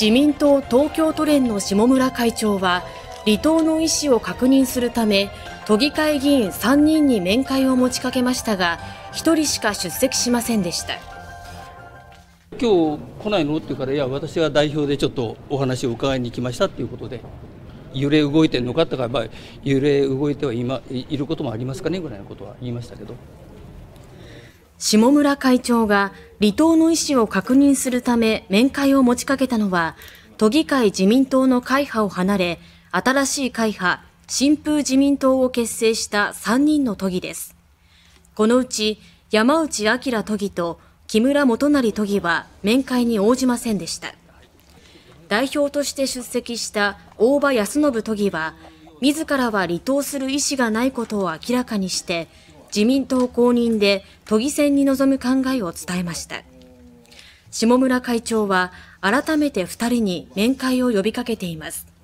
自民党東京都連の下村会長は離党の意思を確認するため都議会議員3人に面会を持ちかけましたが1人しか出席しませんでした今日来ないのって言うからいや私は代表でちょっとお話を伺いに来ましたっていうことで揺れ動いてるのかっから、まあ、揺れ動いては今いることもありますかねぐらいのことは言いましたけど下村会長が離党の意思を確認するため面会を持ちかけたのは、都議会自民党の会派を離れ、新しい会派、新風自民党を結成した3人の都議です。このうち、山内明都議と木村元成都議は面会に応じませんでした。代表として出席した大場康信都議は、自らは離党する意思がないことを明らかにして、自民党公認で都議選に臨む考えを伝えました。下村会長は改めて2人に面会を呼びかけています。